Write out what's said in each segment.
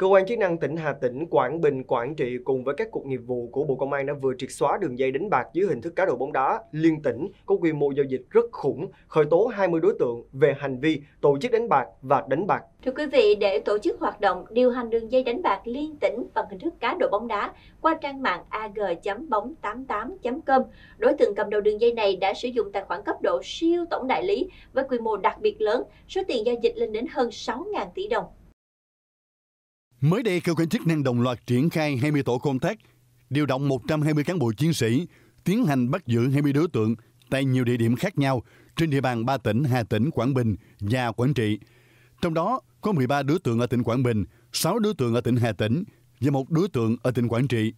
Cơ quan chức năng tỉnh Hà Tĩnh, Quảng Bình, Quảng Trị cùng với các cục nghiệp vụ của Bộ Công an đã vừa triệt xóa đường dây đánh bạc dưới hình thức cá độ bóng đá liên tỉnh có quy mô giao dịch rất khủng, khởi tố 20 đối tượng về hành vi tổ chức đánh bạc và đánh bạc. Thưa quý vị, để tổ chức hoạt động điều hành đường dây đánh bạc liên tỉnh bằng hình thức cá độ bóng đá qua trang mạng ag.bóng88.com, đối tượng cầm đầu đường dây này đã sử dụng tài khoản cấp độ siêu tổng đại lý với quy mô đặc biệt lớn, số tiền giao dịch lên đến hơn 6.000 tỷ đồng. Mới đây, cơ quan chức năng đồng loạt triển khai 20 tổ công tác, điều động 120 cán bộ chiến sĩ, tiến hành bắt giữ 20 đối tượng tại nhiều địa điểm khác nhau trên địa bàn ba tỉnh Hà Tĩnh, Quảng Bình và Quảng Trị. Trong đó có 13 đối tượng ở tỉnh Quảng Bình, 6 đối tượng ở tỉnh Hà Tĩnh và một đối tượng ở tỉnh Quảng Trị.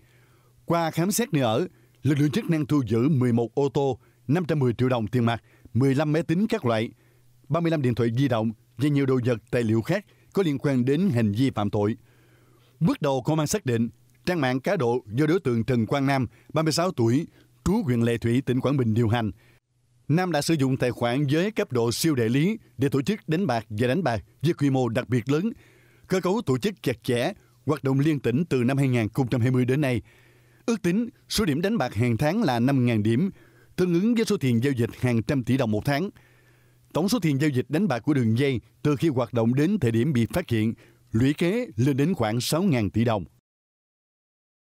Qua khám xét nơi ở, lực lượng chức năng thu giữ 11 ô tô, 510 triệu đồng tiền mặt, 15 máy tính các loại, 35 điện thoại di động và nhiều đồ vật tài liệu khác có liên quan đến hành vi phạm tội. Bước đầu công an xác định trang mạng cá độ do đối tượng Trần Quang Nam, 36 tuổi, trú huyện Lệ Thủy, tỉnh Quảng Bình điều hành. Nam đã sử dụng tài khoản với cấp độ siêu đại lý để tổ chức đánh bạc và đánh bạc với quy mô đặc biệt lớn, cơ cấu tổ chức chặt chẽ, hoạt động liên tỉnh từ năm 2020 đến nay. Ước tính số điểm đánh bạc hàng tháng là 5.000 điểm, tương ứng với số tiền giao dịch hàng trăm tỷ đồng một tháng. Tổng số tiền giao dịch đánh bạc của đường dây từ khi hoạt động đến thời điểm bị phát hiện lũy kế lên đến khoảng 6.000 tỷ đồng.